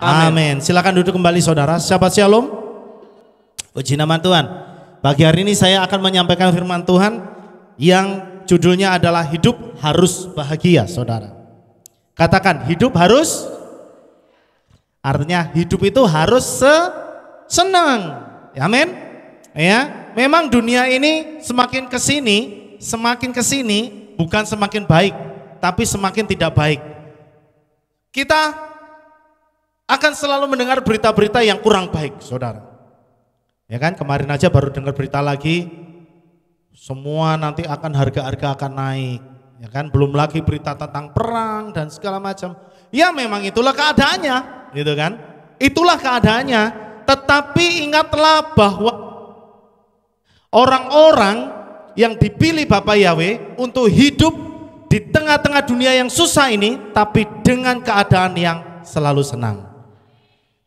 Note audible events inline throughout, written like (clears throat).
Amin. Silakan duduk kembali saudara. Siapa Shalom. Puji nama Tuhan. Pagi hari ini saya akan menyampaikan firman Tuhan yang judulnya adalah hidup harus bahagia, saudara. Katakan hidup harus artinya hidup itu harus se senang. Amin. Ya, memang dunia ini semakin ke sini, semakin ke sini bukan semakin baik, tapi semakin tidak baik. Kita akan selalu mendengar berita-berita yang kurang baik, saudara. Ya kan, kemarin aja baru dengar berita lagi, semua nanti akan harga-harga akan naik. Ya kan, belum lagi berita tentang perang dan segala macam. Ya memang itulah keadaannya, gitu kan. Itulah keadaannya. Tetapi ingatlah bahwa orang-orang yang dipilih Bapak Yahweh untuk hidup di tengah-tengah dunia yang susah ini, tapi dengan keadaan yang selalu senang.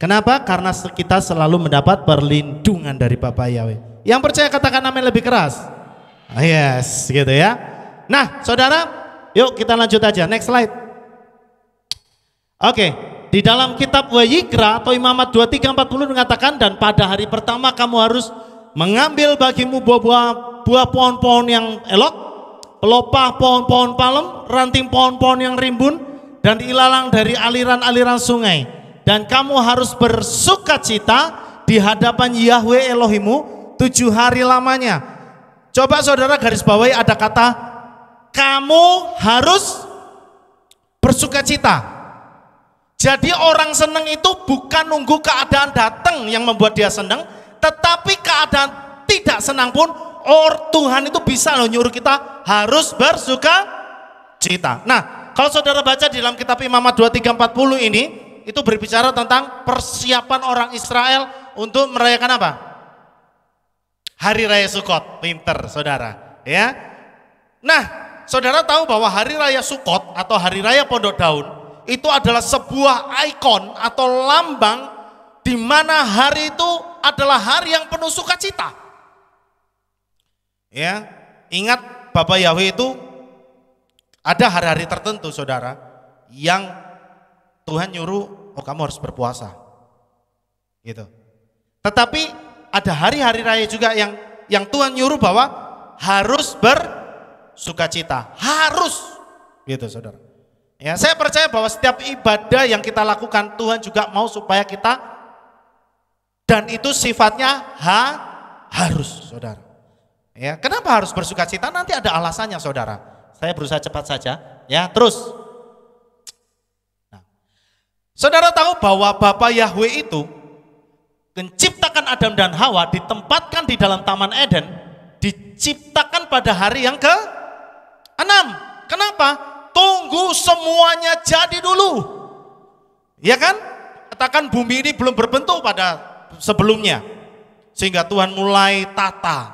Kenapa? Karena kita selalu mendapat perlindungan dari Bapak Yahweh. Yang percaya katakan amin lebih keras. Ah, yes, gitu ya. Nah, saudara, yuk kita lanjut aja. Next slide. Oke, di dalam kitab Wayikra atau Imamat 2340 mengatakan dan pada hari pertama kamu harus mengambil bagimu buah-buah buah pohon-pohon yang elok, pelopah pohon-pohon palem, ranting pohon-pohon yang rimbun, dan ilalang dari aliran-aliran sungai dan kamu harus bersuka cita di hadapan Yahweh Elohimu tujuh hari lamanya. Coba saudara garis bawahi ada kata kamu harus bersuka cita. Jadi orang senang itu bukan nunggu keadaan datang yang membuat dia senang, tetapi keadaan tidak senang pun or Tuhan itu bisa loh nyuruh kita harus bersuka cita. Nah, kalau saudara baca di dalam kitab Imamat 2340 ini, itu berbicara tentang persiapan orang Israel untuk merayakan apa? Hari Raya Sukot, winter, saudara. Ya. Nah, saudara tahu bahwa Hari Raya Sukot atau Hari Raya Pondok Daun itu adalah sebuah ikon atau lambang di mana hari itu adalah hari yang penuh sukacita. Ya, ingat Bapak Yahweh itu ada hari-hari tertentu, saudara, yang Tuhan nyuruh, oh kamu harus berpuasa. Gitu. Tetapi ada hari-hari raya juga yang yang Tuhan nyuruh bahwa harus bersukacita, harus gitu saudara. Ya, saya percaya bahwa setiap ibadah yang kita lakukan Tuhan juga mau supaya kita dan itu sifatnya ha, harus saudara. Ya, kenapa harus bersukacita? Nanti ada alasannya saudara. Saya berusaha cepat saja. Ya, terus Saudara tahu bahwa Bapak Yahweh itu menciptakan Adam dan Hawa ditempatkan di dalam Taman Eden diciptakan pada hari yang ke 6 Kenapa? Tunggu semuanya jadi dulu. Ya kan? Katakan bumi ini belum berbentuk pada sebelumnya. Sehingga Tuhan mulai tata.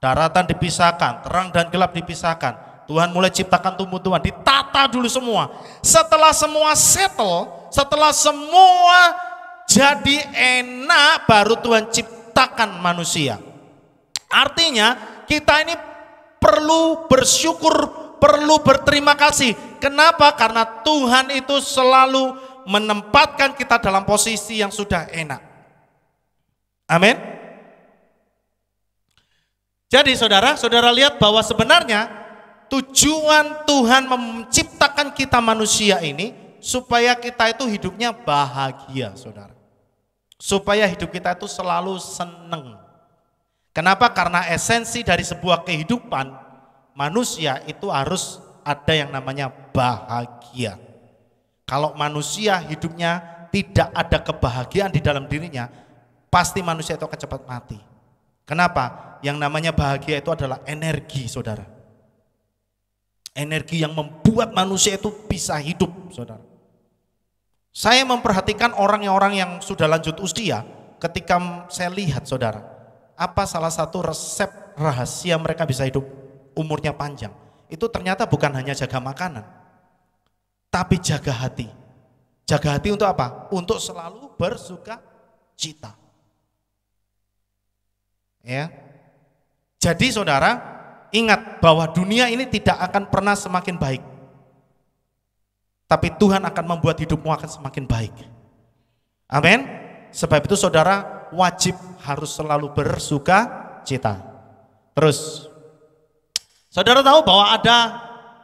Daratan dipisahkan, terang dan gelap dipisahkan. Tuhan mulai ciptakan tumbuh-tumbuhan, ditata dulu semua. Setelah semua settle, setelah semua jadi enak baru Tuhan ciptakan manusia. Artinya kita ini perlu bersyukur, perlu berterima kasih. Kenapa? Karena Tuhan itu selalu menempatkan kita dalam posisi yang sudah enak. Amin. Jadi saudara, saudara lihat bahwa sebenarnya tujuan Tuhan menciptakan kita manusia ini supaya kita itu hidupnya bahagia, saudara. Supaya hidup kita itu selalu seneng. Kenapa? Karena esensi dari sebuah kehidupan manusia itu harus ada yang namanya bahagia. Kalau manusia hidupnya tidak ada kebahagiaan di dalam dirinya, pasti manusia itu akan cepat mati. Kenapa? Yang namanya bahagia itu adalah energi, saudara. Energi yang membuat manusia itu bisa hidup, saudara. Saya memperhatikan orang-orang yang sudah lanjut usia ketika saya lihat saudara, apa salah satu resep rahasia mereka bisa hidup umurnya panjang. Itu ternyata bukan hanya jaga makanan, tapi jaga hati. Jaga hati untuk apa? Untuk selalu bersuka cita. Ya. Jadi saudara, ingat bahwa dunia ini tidak akan pernah semakin baik tapi Tuhan akan membuat hidupmu akan semakin baik. Amin. Sebab itu saudara wajib harus selalu bersuka cita. Terus, saudara tahu bahwa ada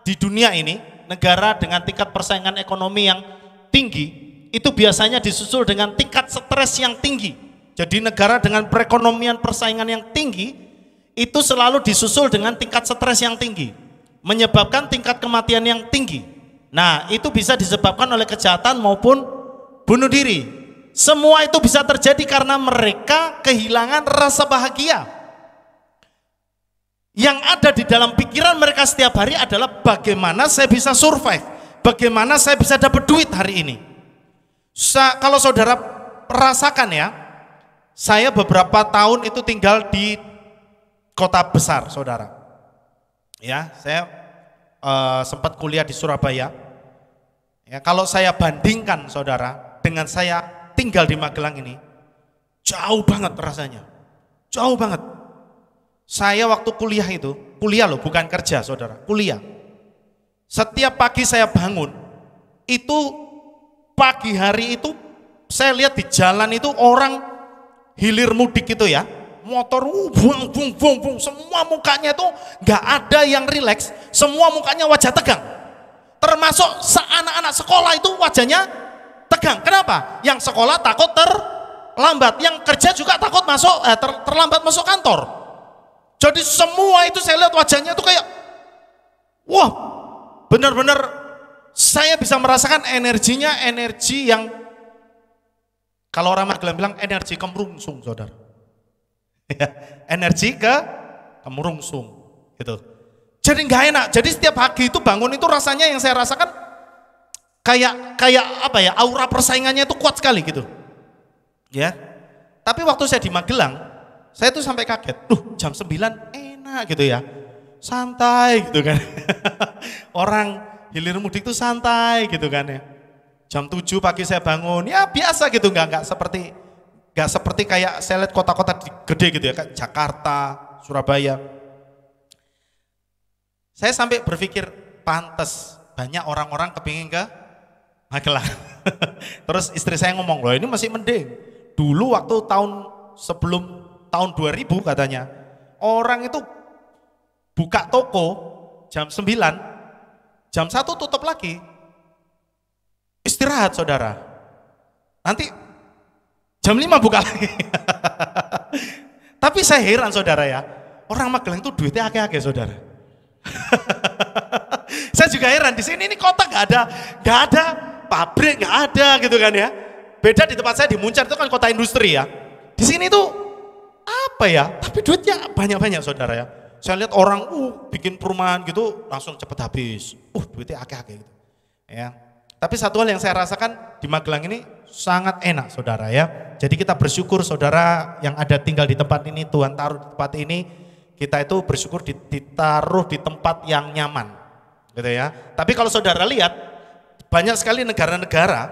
di dunia ini negara dengan tingkat persaingan ekonomi yang tinggi itu biasanya disusul dengan tingkat stres yang tinggi. Jadi negara dengan perekonomian persaingan yang tinggi itu selalu disusul dengan tingkat stres yang tinggi, menyebabkan tingkat kematian yang tinggi. Nah, itu bisa disebabkan oleh kejahatan maupun bunuh diri. Semua itu bisa terjadi karena mereka kehilangan rasa bahagia. Yang ada di dalam pikiran mereka setiap hari adalah bagaimana saya bisa survive, bagaimana saya bisa dapat duit hari ini. Sa kalau saudara rasakan ya, saya beberapa tahun itu tinggal di kota besar, saudara. Ya, saya uh, sempat kuliah di Surabaya Ya, kalau saya bandingkan saudara dengan saya tinggal di Magelang ini, jauh banget rasanya. Jauh banget. Saya waktu kuliah itu, kuliah loh bukan kerja saudara, kuliah. Setiap pagi saya bangun, itu pagi hari itu saya lihat di jalan itu orang hilir mudik gitu ya, motor uh, bung bung bung bung semua mukanya itu nggak ada yang rileks semua mukanya wajah tegang Termasuk anak-anak sekolah itu wajahnya tegang. Kenapa? Yang sekolah takut terlambat, yang kerja juga takut masuk eh, ter, terlambat masuk kantor. Jadi semua itu saya lihat wajahnya itu kayak wah, benar-benar saya bisa merasakan energinya, energi yang kalau orang Magelang bilang energi kemrungsung, saudara. (laughs) Ya, energi ke kemrungsung gitu. Jadi nggak enak. Jadi setiap pagi itu bangun itu rasanya yang saya rasakan kayak kayak apa ya? Aura persaingannya itu kuat sekali gitu. Ya. Tapi waktu saya di Magelang, saya tuh sampai kaget. tuh jam 9 enak gitu ya. Santai gitu kan. (laughs) Orang hilir mudik tuh santai gitu kan ya. Jam 7 pagi saya bangun, ya biasa gitu, nggak nggak seperti nggak seperti kayak saya lihat kota-kota gede gitu ya, kayak Jakarta, Surabaya. Saya sampai berpikir pantas banyak orang-orang kepingin ke Magelang. (laughs) Terus istri saya ngomong, loh ini masih mending. Dulu waktu tahun sebelum tahun 2000 katanya, orang itu buka toko jam 9, jam satu tutup lagi. Istirahat saudara. Nanti jam 5 buka lagi. (laughs) Tapi saya heran saudara ya, orang Magelang itu duitnya akeh-akeh saudara. (laughs) saya juga heran di sini ini kota nggak ada, nggak ada pabrik nggak ada gitu kan ya. Beda di tempat saya di Muncar itu kan kota industri ya. Di sini tuh apa ya? Tapi duitnya banyak-banyak saudara ya. Saya lihat orang uh bikin perumahan gitu langsung cepet habis. Uh duitnya akeh-akeh gitu. Ya. Tapi satu hal yang saya rasakan di Magelang ini sangat enak saudara ya. Jadi kita bersyukur saudara yang ada tinggal di tempat ini, Tuhan taruh di tempat ini, kita itu bersyukur ditaruh di tempat yang nyaman. Gitu ya. Tapi kalau saudara lihat banyak sekali negara-negara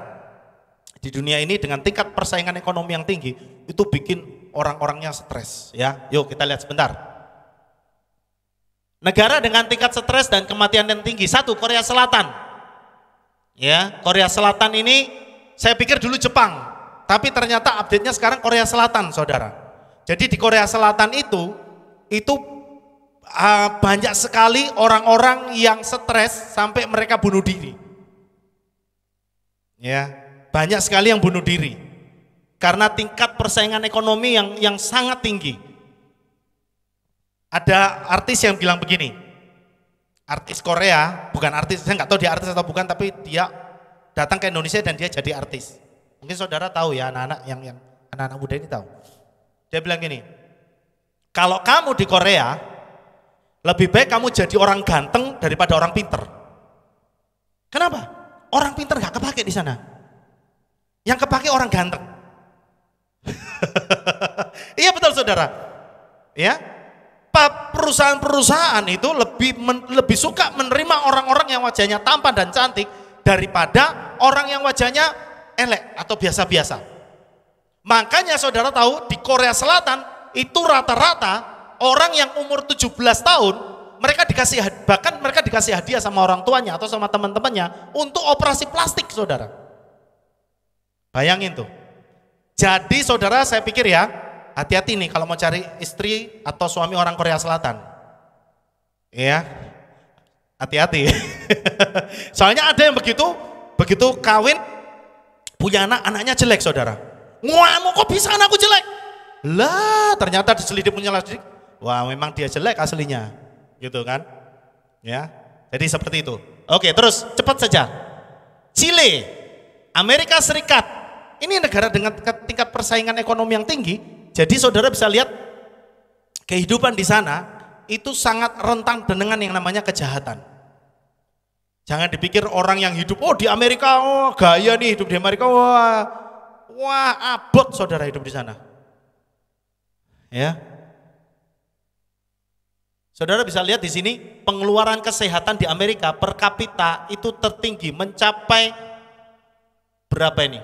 di dunia ini dengan tingkat persaingan ekonomi yang tinggi itu bikin orang-orangnya stres ya. Yuk kita lihat sebentar. Negara dengan tingkat stres dan kematian yang tinggi. Satu Korea Selatan. Ya, Korea Selatan ini saya pikir dulu Jepang, tapi ternyata update-nya sekarang Korea Selatan, Saudara. Jadi di Korea Selatan itu itu uh, banyak sekali orang-orang yang stres sampai mereka bunuh diri. Ya, banyak sekali yang bunuh diri karena tingkat persaingan ekonomi yang yang sangat tinggi. Ada artis yang bilang begini, artis Korea, bukan artis, saya nggak tahu dia artis atau bukan, tapi dia datang ke Indonesia dan dia jadi artis. Mungkin saudara tahu ya anak-anak yang yang anak-anak muda ini tahu. Dia bilang gini, kalau kamu di Korea, lebih baik kamu jadi orang ganteng daripada orang pinter. Kenapa? Orang pinter gak kepake di sana. Yang kepake orang ganteng. (laughs) iya betul saudara. Ya, perusahaan-perusahaan itu lebih men, lebih suka menerima orang-orang yang wajahnya tampan dan cantik daripada orang yang wajahnya elek atau biasa-biasa. Makanya saudara tahu di Korea Selatan itu rata-rata orang yang umur 17 tahun mereka dikasih bahkan mereka dikasih hadiah sama orang tuanya atau sama teman-temannya untuk operasi plastik saudara bayangin tuh jadi saudara saya pikir ya hati-hati nih kalau mau cari istri atau suami orang Korea Selatan ya hati-hati (laughs) soalnya ada yang begitu begitu kawin punya anak anaknya jelek saudara Wah, kok bisa anakku jelek lah, ternyata punya penyelidik. Wah, memang dia jelek aslinya. Gitu kan? Ya. Jadi seperti itu. Oke, terus cepat saja. Chile, Amerika Serikat. Ini negara dengan tingkat persaingan ekonomi yang tinggi. Jadi saudara bisa lihat kehidupan di sana itu sangat rentan dengan yang namanya kejahatan. Jangan dipikir orang yang hidup, oh di Amerika, oh gaya nih hidup di Amerika, wah, wah abot saudara hidup di sana. Ya. Saudara bisa lihat di sini pengeluaran kesehatan di Amerika per kapita itu tertinggi mencapai berapa ini?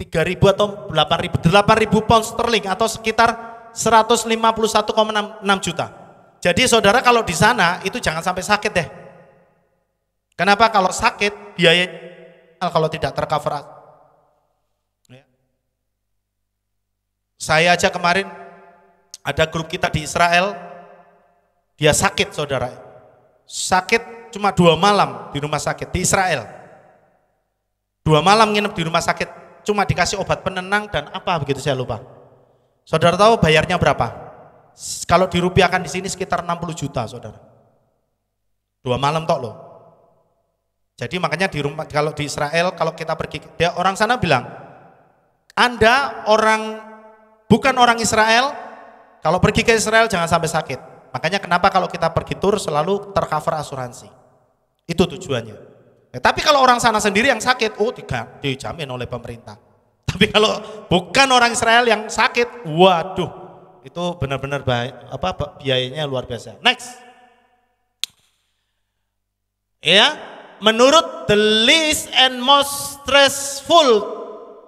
3.000 atau 8.000 8.000 pound sterling atau sekitar 151,6 juta. Jadi saudara kalau di sana itu jangan sampai sakit deh. Kenapa kalau sakit biaya kalau tidak tercover Saya aja kemarin ada grup kita di Israel, dia sakit saudara. Sakit cuma dua malam di rumah sakit di Israel. Dua malam nginep di rumah sakit, cuma dikasih obat penenang dan apa begitu saya lupa. Saudara tahu bayarnya berapa? Kalau dirupiahkan di sini sekitar 60 juta saudara. Dua malam tok loh. Jadi makanya di rumah kalau di Israel kalau kita pergi dia orang sana bilang, "Anda orang bukan orang Israel, kalau pergi ke Israel jangan sampai sakit. Makanya kenapa kalau kita pergi tur selalu tercover asuransi. Itu tujuannya. Ya, tapi kalau orang sana sendiri yang sakit, oh tiga, dijamin oleh pemerintah. (laughs) Tapi kalau bukan orang Israel yang sakit, waduh, itu benar-benar baik, apa biayanya luar biasa. Next. Ya, menurut the least and most stressful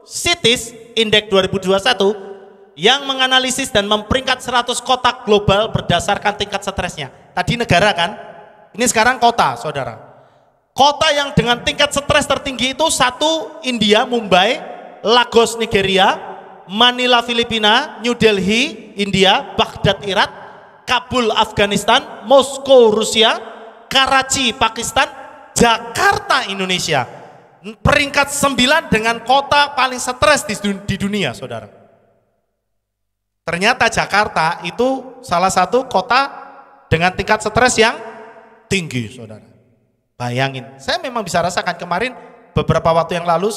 cities index 2021 yang menganalisis dan memperingkat 100 kota global berdasarkan tingkat stresnya. Tadi negara kan? Ini sekarang kota, saudara. Kota yang dengan tingkat stres tertinggi itu satu India, Mumbai, Lagos, Nigeria, Manila, Filipina, New Delhi, India, Baghdad, Irak, Kabul, Afghanistan, Moskow, Rusia, Karachi, Pakistan, Jakarta, Indonesia. Peringkat sembilan dengan kota paling stres di dunia, saudara. Ternyata Jakarta itu salah satu kota dengan tingkat stres yang tinggi, saudara. Bayangin, saya memang bisa rasakan kemarin beberapa waktu yang lalu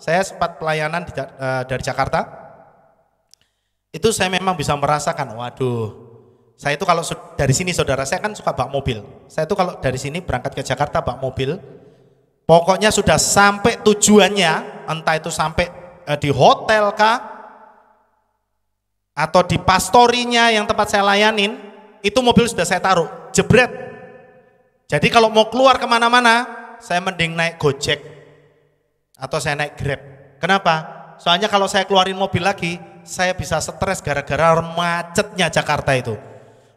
saya sempat pelayanan di, uh, dari Jakarta. Itu saya memang bisa merasakan, waduh, saya itu kalau dari sini saudara, saya kan suka bak mobil. Saya itu kalau dari sini berangkat ke Jakarta bak mobil, pokoknya sudah sampai tujuannya, entah itu sampai uh, di hotel kah, atau di pastorinya yang tempat saya layanin, itu mobil sudah saya taruh, jebret. Jadi kalau mau keluar kemana-mana, saya mending naik Gojek atau saya naik Grab. Kenapa? Soalnya kalau saya keluarin mobil lagi, saya bisa stres gara-gara macetnya Jakarta itu.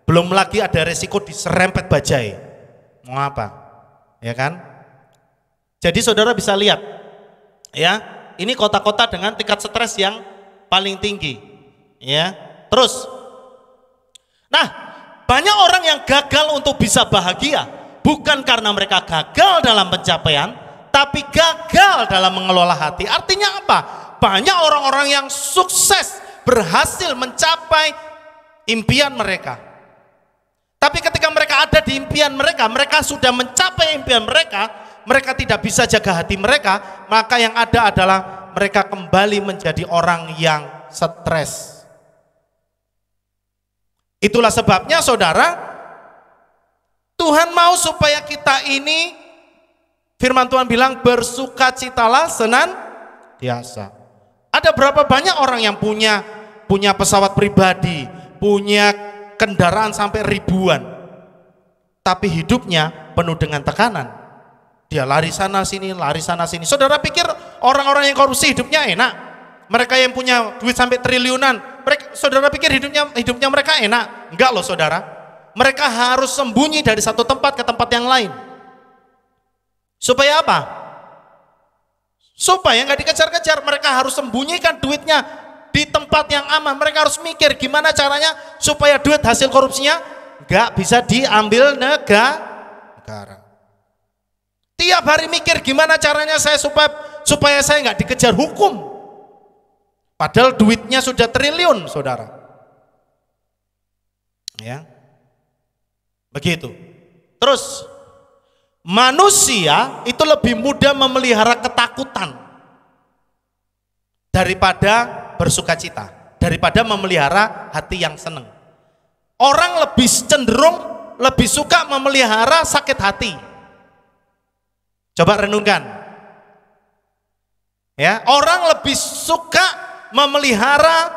Belum lagi ada resiko diserempet bajai. Mau apa? Ya kan? Jadi saudara bisa lihat, ya, ini kota-kota dengan tingkat stres yang paling tinggi. Ya, terus. Nah, banyak orang yang gagal untuk bisa bahagia bukan karena mereka gagal dalam pencapaian, tapi gagal dalam mengelola hati. Artinya apa? Banyak orang-orang yang sukses berhasil mencapai impian mereka. Tapi ketika mereka ada di impian mereka, mereka sudah mencapai impian mereka, mereka tidak bisa jaga hati mereka, maka yang ada adalah mereka kembali menjadi orang yang stres. Itulah sebabnya saudara, Tuhan mau supaya kita ini, firman Tuhan bilang bersukacitalah senan biasa. Ada berapa banyak orang yang punya punya pesawat pribadi, punya kendaraan sampai ribuan. Tapi hidupnya penuh dengan tekanan. Dia lari sana sini, lari sana sini. Saudara pikir orang-orang yang korupsi hidupnya enak? Mereka yang punya duit sampai triliunan, mereka, saudara pikir hidupnya hidupnya mereka enak? Enggak loh saudara. Mereka harus sembunyi dari satu tempat ke tempat yang lain. Supaya apa? Supaya nggak dikejar-kejar, mereka harus sembunyikan duitnya di tempat yang aman. Mereka harus mikir gimana caranya supaya duit hasil korupsinya nggak bisa diambil negara. Tiap hari mikir gimana caranya saya supaya supaya saya nggak dikejar hukum. Padahal duitnya sudah triliun, saudara. Ya, begitu. Terus manusia itu lebih mudah memelihara ketakutan daripada bersuka cita, daripada memelihara hati yang senang. Orang lebih cenderung lebih suka memelihara sakit hati. Coba renungkan. Ya, orang lebih suka memelihara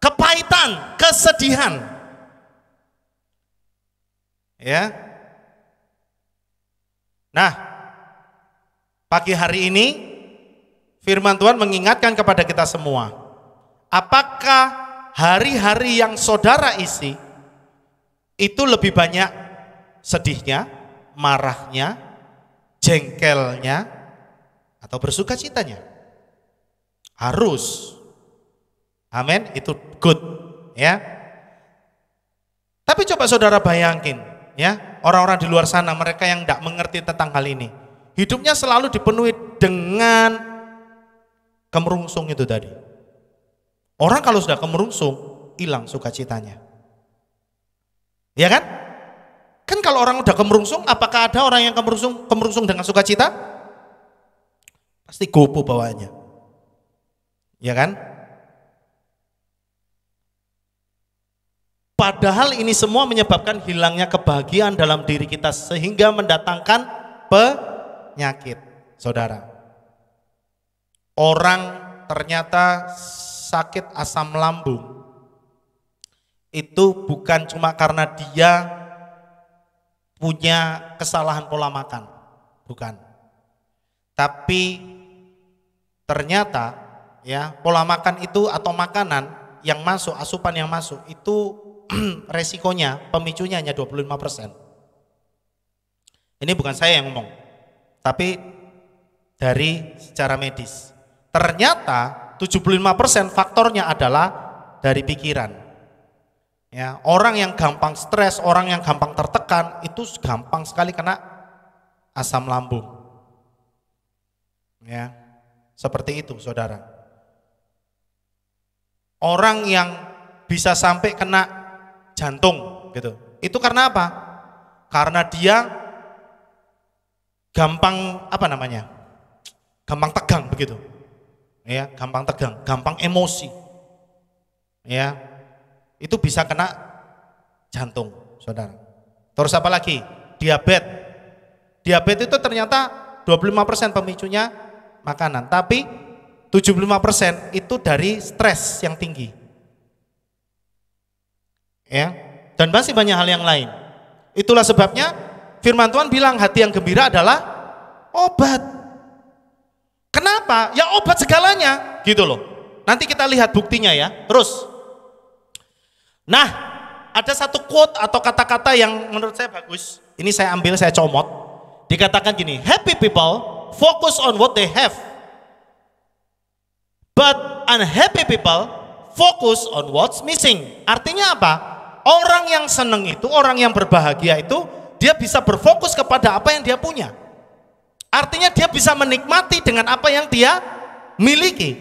kepahitan, kesedihan. Ya. Nah, pagi hari ini firman Tuhan mengingatkan kepada kita semua. Apakah hari-hari yang saudara isi itu lebih banyak sedihnya, marahnya, jengkelnya, atau bersuka bersukacitanya? Harus. Amin, itu good, ya. Tapi coba saudara bayangin, ya, orang-orang di luar sana mereka yang tidak mengerti tentang hal ini. Hidupnya selalu dipenuhi dengan kemerungsung itu tadi. Orang kalau sudah kemerungsung, hilang sukacitanya. Ya kan? Kan kalau orang udah kemerungsung, apakah ada orang yang kemerungsung, kemerungsung dengan sukacita? Pasti gopo bawahnya. Ya kan? Padahal ini semua menyebabkan hilangnya kebahagiaan dalam diri kita sehingga mendatangkan penyakit, saudara. Orang ternyata sakit asam lambung. Itu bukan cuma karena dia punya kesalahan pola makan, bukan. Tapi ternyata ya pola makan itu atau makanan yang masuk asupan yang masuk itu (clears throat) resikonya pemicunya hanya 25 persen. Ini bukan saya yang ngomong, tapi dari secara medis. Ternyata 75% faktornya adalah dari pikiran. Ya, orang yang gampang stres, orang yang gampang tertekan itu gampang sekali kena asam lambung. Ya. Seperti itu, Saudara orang yang bisa sampai kena jantung gitu. Itu karena apa? Karena dia gampang apa namanya? Gampang tegang begitu. Ya, gampang tegang, gampang emosi. Ya. Itu bisa kena jantung, Saudara. Terus apa lagi? Diabetes. Diabetes itu ternyata 25% pemicunya makanan, tapi 75% itu dari stres yang tinggi. Ya. Dan masih banyak hal yang lain. Itulah sebabnya firman Tuhan bilang hati yang gembira adalah obat. Kenapa? Ya obat segalanya, gitu loh. Nanti kita lihat buktinya ya. Terus. Nah, ada satu quote atau kata-kata yang menurut saya bagus. Ini saya ambil, saya comot. Dikatakan gini, happy people focus on what they have But unhappy people focus on what's missing. Artinya apa? Orang yang seneng itu, orang yang berbahagia itu, dia bisa berfokus kepada apa yang dia punya. Artinya dia bisa menikmati dengan apa yang dia miliki.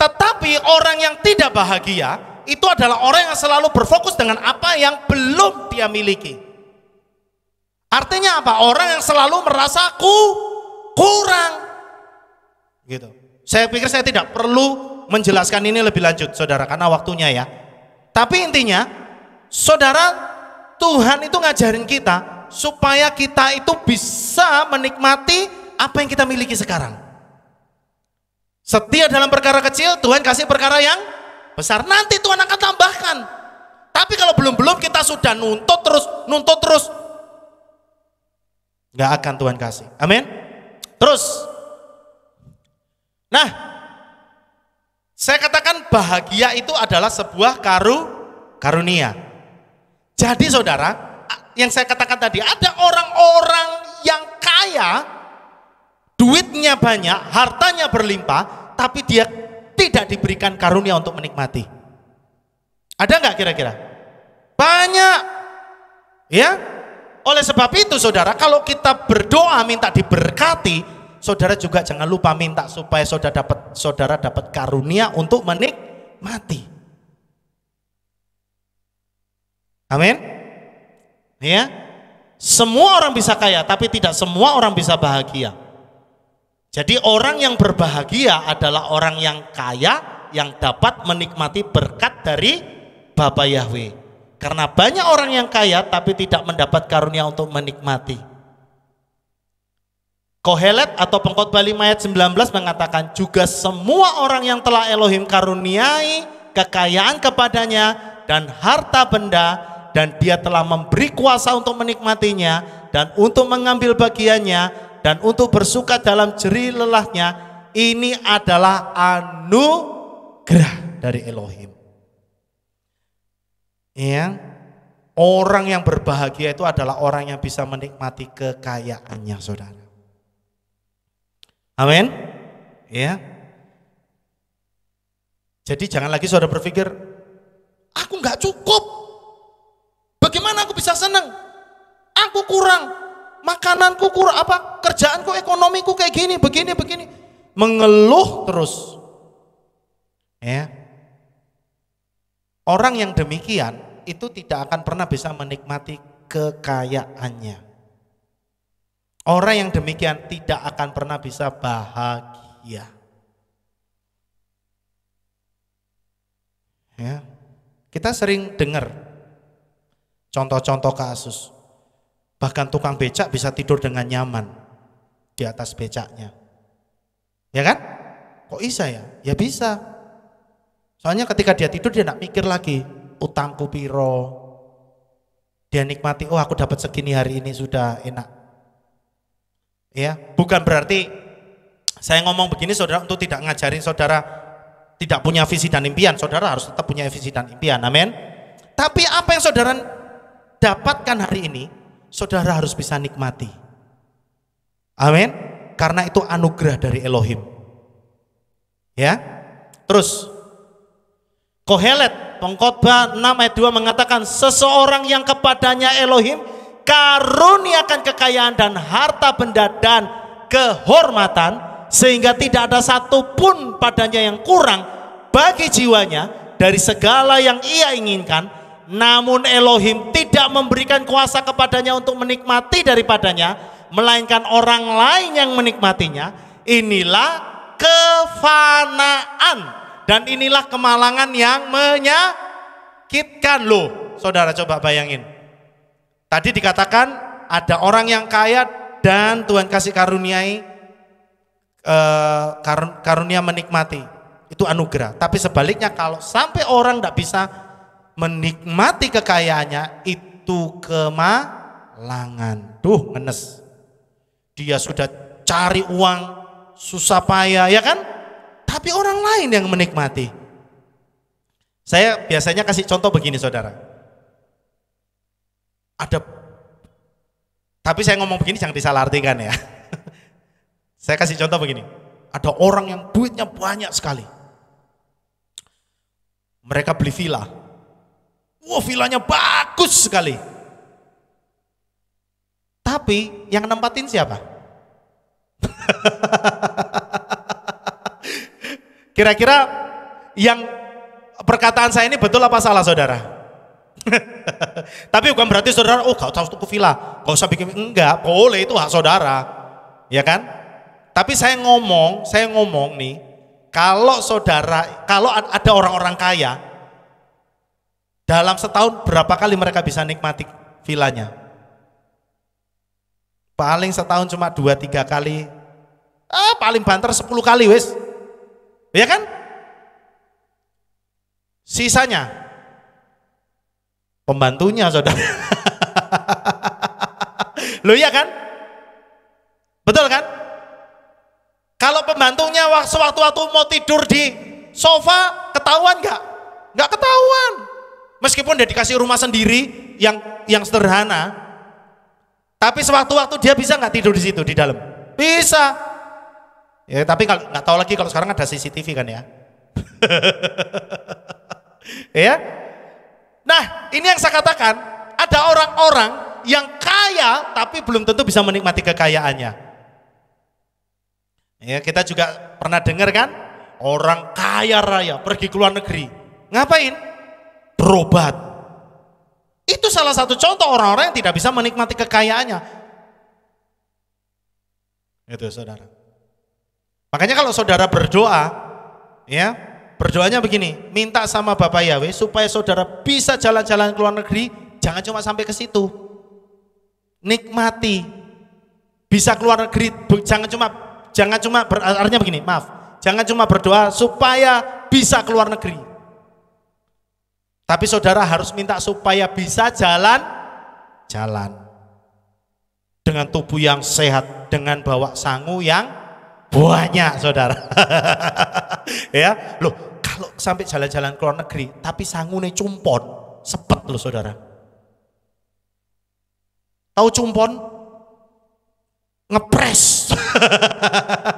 Tetapi orang yang tidak bahagia itu adalah orang yang selalu berfokus dengan apa yang belum dia miliki. Artinya apa? Orang yang selalu merasa ku kurang. Gitu. Saya pikir saya tidak perlu menjelaskan ini lebih lanjut saudara karena waktunya ya. Tapi intinya saudara Tuhan itu ngajarin kita supaya kita itu bisa menikmati apa yang kita miliki sekarang. Setia dalam perkara kecil, Tuhan kasih perkara yang besar. Nanti Tuhan akan tambahkan. Tapi kalau belum-belum kita sudah nuntut terus, nuntut terus. Gak akan Tuhan kasih. Amin. Terus Nah, saya katakan bahagia itu adalah sebuah karu karunia. Jadi saudara, yang saya katakan tadi, ada orang-orang yang kaya, duitnya banyak, hartanya berlimpah, tapi dia tidak diberikan karunia untuk menikmati. Ada nggak kira-kira? Banyak. Ya, oleh sebab itu saudara, kalau kita berdoa minta diberkati, saudara juga jangan lupa minta supaya saudara dapat saudara dapat karunia untuk menikmati. Amin. Ya. Semua orang bisa kaya, tapi tidak semua orang bisa bahagia. Jadi orang yang berbahagia adalah orang yang kaya yang dapat menikmati berkat dari Bapa Yahweh. Karena banyak orang yang kaya tapi tidak mendapat karunia untuk menikmati. Kohelet atau pengkhotbah 5 ayat 19 mengatakan juga semua orang yang telah Elohim karuniai kekayaan kepadanya dan harta benda dan dia telah memberi kuasa untuk menikmatinya dan untuk mengambil bagiannya dan untuk bersuka dalam jerih lelahnya ini adalah anugerah dari Elohim. Ya, orang yang berbahagia itu adalah orang yang bisa menikmati kekayaannya, saudara. Amin. Ya. Jadi jangan lagi saudara berpikir, aku nggak cukup. Bagaimana aku bisa senang? Aku kurang. Makananku kurang apa? Kerjaanku, ekonomiku kayak gini, begini, begini. Mengeluh terus. Ya. Orang yang demikian itu tidak akan pernah bisa menikmati kekayaannya. Orang yang demikian tidak akan pernah bisa bahagia. Ya. Kita sering dengar contoh-contoh kasus. Bahkan tukang becak bisa tidur dengan nyaman di atas becaknya. Ya kan? Kok bisa ya? Ya bisa. Soalnya ketika dia tidur dia tidak mikir lagi utangku piro. Dia nikmati, oh aku dapat segini hari ini sudah enak Ya, bukan berarti saya ngomong begini saudara untuk tidak ngajarin saudara tidak punya visi dan impian. Saudara harus tetap punya visi dan impian. Amin. Tapi apa yang saudara dapatkan hari ini, saudara harus bisa nikmati. Amin. Karena itu anugerah dari Elohim. Ya. Terus Kohelet pengkhotbah 6 ayat 2 mengatakan seseorang yang kepadanya Elohim karuniakan kekayaan dan harta benda dan kehormatan sehingga tidak ada satupun padanya yang kurang bagi jiwanya dari segala yang ia inginkan namun Elohim tidak memberikan kuasa kepadanya untuk menikmati daripadanya melainkan orang lain yang menikmatinya inilah kefanaan dan inilah kemalangan yang menyakitkan loh saudara coba bayangin Tadi dikatakan ada orang yang kaya dan Tuhan kasih karuniai eh, karunia menikmati. Itu anugerah. Tapi sebaliknya kalau sampai orang tidak bisa menikmati kekayaannya itu kemalangan. Duh, ngenes. Dia sudah cari uang susah payah ya kan? Tapi orang lain yang menikmati. Saya biasanya kasih contoh begini saudara ada tapi saya ngomong begini jangan disalahartikan ya. (laughs) saya kasih contoh begini. Ada orang yang duitnya banyak sekali. Mereka beli villa. wow, villanya bagus sekali. Tapi yang nempatin siapa? (laughs) Kira-kira yang perkataan saya ini betul apa salah saudara? (laughs) Tapi bukan berarti saudara, oh gak usah tuku villa, gak usah bikin, enggak, boleh itu hak saudara. Ya kan? Tapi saya ngomong, saya ngomong nih, kalau saudara, kalau ada orang-orang kaya, dalam setahun berapa kali mereka bisa nikmati villanya? Paling setahun cuma dua tiga kali, ah, paling banter 10 kali wis, ya kan? Sisanya pembantunya saudara. Lo iya kan? Betul kan? Kalau pembantunya sewaktu-waktu mau tidur di sofa, ketahuan nggak? Nggak ketahuan. Meskipun dia dikasih rumah sendiri yang yang sederhana, tapi sewaktu-waktu dia bisa nggak tidur di situ di dalam? Bisa. Ya, tapi kalau nggak tahu lagi kalau sekarang ada CCTV kan ya. (laughs) ya, Nah, ini yang saya katakan, ada orang-orang yang kaya tapi belum tentu bisa menikmati kekayaannya. Ya, kita juga pernah dengar kan, orang kaya raya pergi ke luar negeri. Ngapain? Berobat. Itu salah satu contoh orang-orang yang tidak bisa menikmati kekayaannya. Itu saudara. Makanya kalau saudara berdoa, ya, Berdoanya begini, minta sama Bapak Yahweh supaya saudara bisa jalan-jalan ke luar negeri, jangan cuma sampai ke situ. Nikmati. Bisa ke luar negeri, jangan cuma jangan cuma artinya begini, maaf. Jangan cuma berdoa supaya bisa ke luar negeri. Tapi saudara harus minta supaya bisa jalan jalan dengan tubuh yang sehat, dengan bawa sangu yang banyak saudara. (laughs) ya, loh kalau sampai jalan-jalan ke luar negeri tapi sangune cumpon, sepet loh saudara. Tahu cumpon? Ngepres.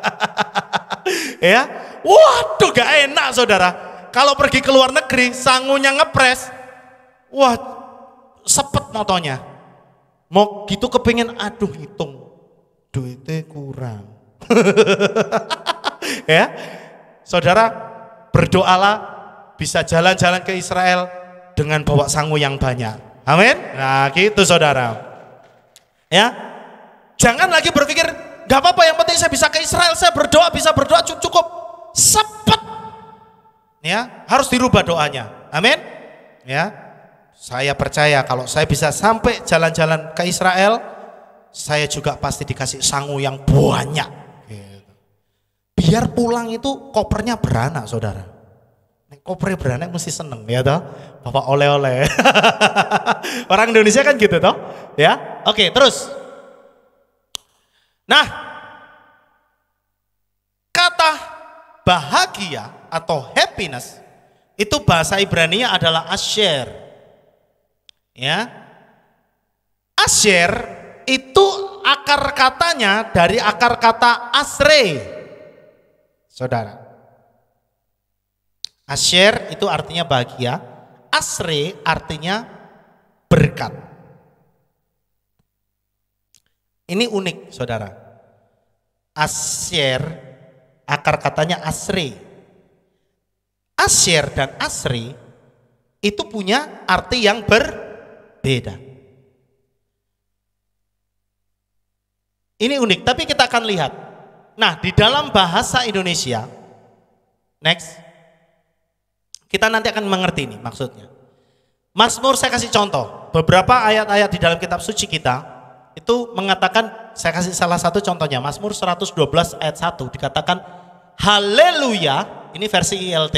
(laughs) ya, waduh gak enak saudara. Kalau pergi ke luar negeri sangunya ngepres, wah sepet motonya. Mau gitu kepingin aduh hitung duitnya kurang (laughs) ya. Saudara, berdoalah bisa jalan-jalan ke Israel dengan bawa sangu yang banyak. Amin. Nah, gitu saudara. Ya. Jangan lagi berpikir gak apa-apa yang penting saya bisa ke Israel, saya berdoa bisa berdoa cukup. Sepet. Ya, harus dirubah doanya. Amin. Ya. Saya percaya kalau saya bisa sampai jalan-jalan ke Israel, saya juga pasti dikasih sangu yang banyak biar pulang itu kopernya beranak saudara. Nek kopernya beranak mesti seneng ya toh. Bapak oleh-oleh. (laughs) Orang Indonesia kan gitu toh. Ya. Oke, terus. Nah, kata bahagia atau happiness itu bahasa Ibrani adalah asher. Ya. Asher itu akar katanya dari akar kata asre saudara. Asyir itu artinya bahagia, asri artinya berkat. Ini unik saudara. Asyir akar katanya asri. Asyir dan asri itu punya arti yang berbeda. Ini unik, tapi kita akan lihat Nah, di dalam bahasa Indonesia, next, kita nanti akan mengerti ini maksudnya. Mazmur saya kasih contoh, beberapa ayat-ayat di dalam kitab suci kita itu mengatakan, saya kasih salah satu contohnya, Mazmur 112 ayat 1 dikatakan, Haleluya, ini versi ILT,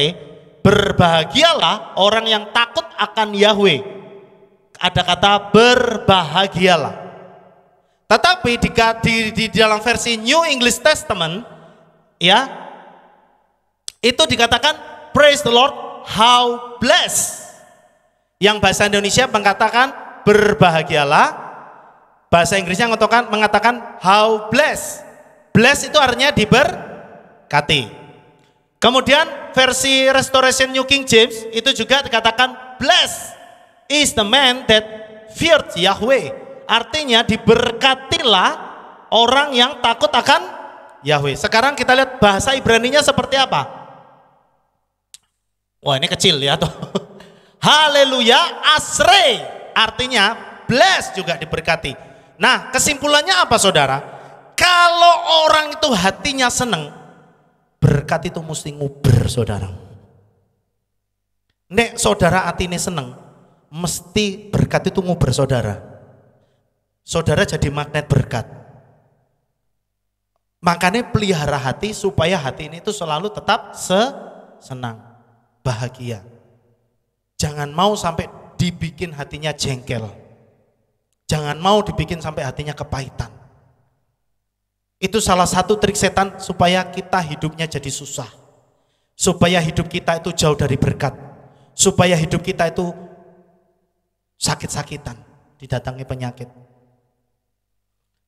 berbahagialah orang yang takut akan Yahweh. Ada kata berbahagialah. Tetapi di, di, di dalam versi New English Testament, ya, itu dikatakan praise the Lord, how blessed. Yang bahasa Indonesia mengatakan berbahagialah. Bahasa Inggrisnya mengatakan, mengatakan how blessed. Bless itu artinya diberkati. Kemudian versi Restoration New King James itu juga dikatakan bless is the man that feared Yahweh Artinya diberkatilah orang yang takut akan Yahweh. Sekarang kita lihat bahasa Ibrani-nya seperti apa. Wah ini kecil ya tuh. (laughs) Haleluya asre. Artinya bless juga diberkati. Nah kesimpulannya apa saudara? Kalau orang itu hatinya seneng, berkat itu mesti nguber saudara. Nek saudara hati ini seneng, mesti berkat itu nguber saudara. Saudara jadi magnet berkat. Makanya pelihara hati supaya hati ini itu selalu tetap senang, bahagia. Jangan mau sampai dibikin hatinya jengkel. Jangan mau dibikin sampai hatinya kepahitan. Itu salah satu trik setan supaya kita hidupnya jadi susah. Supaya hidup kita itu jauh dari berkat. Supaya hidup kita itu sakit-sakitan, didatangi penyakit.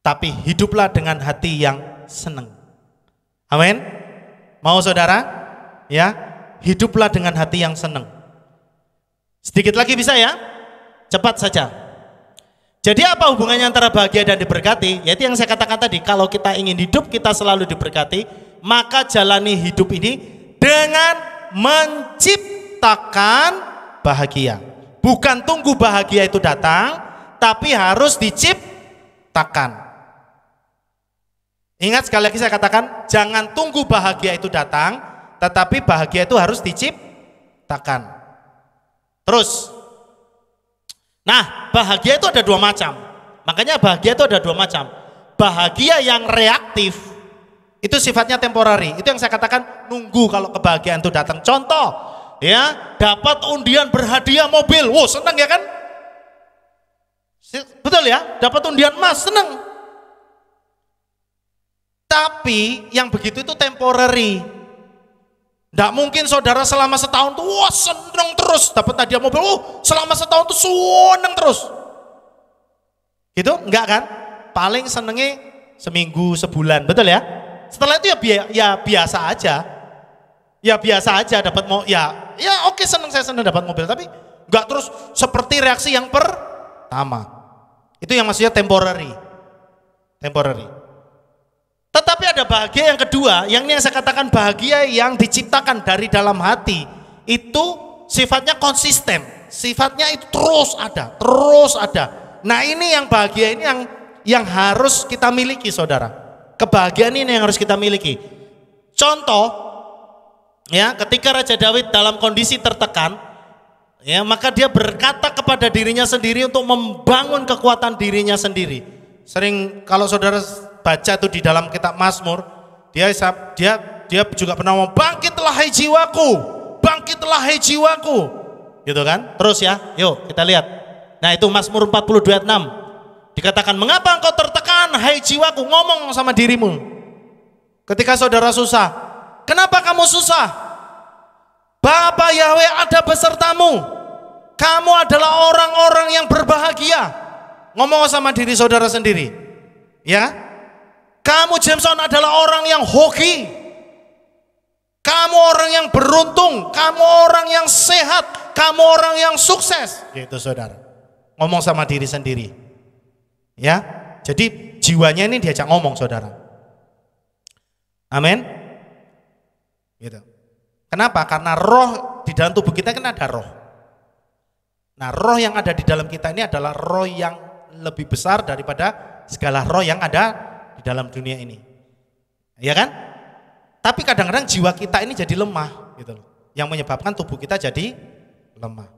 Tapi hiduplah dengan hati yang senang. Amin. Mau saudara? Ya, hiduplah dengan hati yang senang. Sedikit lagi bisa ya? Cepat saja. Jadi apa hubungannya antara bahagia dan diberkati? Yaitu yang saya katakan tadi, kalau kita ingin hidup kita selalu diberkati, maka jalani hidup ini dengan menciptakan bahagia. Bukan tunggu bahagia itu datang, tapi harus diciptakan. Ingat sekali lagi saya katakan, jangan tunggu bahagia itu datang, tetapi bahagia itu harus diciptakan. Terus, nah bahagia itu ada dua macam. Makanya bahagia itu ada dua macam. Bahagia yang reaktif, itu sifatnya temporary. Itu yang saya katakan nunggu kalau kebahagiaan itu datang. Contoh, ya dapat undian berhadiah mobil, wow seneng ya kan? Betul ya, dapat undian emas seneng. Tapi yang begitu itu temporary. Tidak mungkin saudara selama setahun tuh wah seneng terus dapat hadiah mobil. Oh, selama setahun tuh seneng terus. Gitu? Enggak kan? Paling senengnya seminggu, sebulan, betul ya? Setelah itu ya, bi ya biasa aja. Ya biasa aja dapat mau ya ya oke seneng saya seneng dapat mobil tapi nggak terus seperti reaksi yang pertama. Itu yang maksudnya temporary. Temporary ada bahagia yang kedua, yang ini yang saya katakan bahagia yang diciptakan dari dalam hati itu sifatnya konsisten, sifatnya itu terus ada, terus ada. Nah ini yang bahagia ini yang yang harus kita miliki saudara. Kebahagiaan ini yang harus kita miliki. Contoh, ya ketika Raja Dawid dalam kondisi tertekan, ya maka dia berkata kepada dirinya sendiri untuk membangun kekuatan dirinya sendiri. Sering kalau saudara baca tuh di dalam kitab Mazmur, dia dia dia juga pernah ngomong, "Bangkitlah hai jiwaku, bangkitlah hai jiwaku." Gitu kan? Terus ya, yuk kita lihat. Nah, itu Mazmur 42 ayat 6. Dikatakan, "Mengapa engkau tertekan hai jiwaku?" Ngomong sama dirimu. Ketika saudara susah, "Kenapa kamu susah?" Bapa Yahweh ada besertamu. Kamu adalah orang-orang yang berbahagia. Ngomong sama diri saudara sendiri. Ya, kan? Kamu Jameson adalah orang yang hoki. Kamu orang yang beruntung, kamu orang yang sehat, kamu orang yang sukses. Gitu saudara. Ngomong sama diri sendiri. Ya. Jadi jiwanya ini diajak ngomong saudara. Amin. Gitu. Kenapa? Karena roh di dalam tubuh kita kan ada roh. Nah, roh yang ada di dalam kita ini adalah roh yang lebih besar daripada segala roh yang ada di dalam dunia ini. Ya kan? Tapi kadang-kadang jiwa kita ini jadi lemah gitu loh. Yang menyebabkan tubuh kita jadi lemah.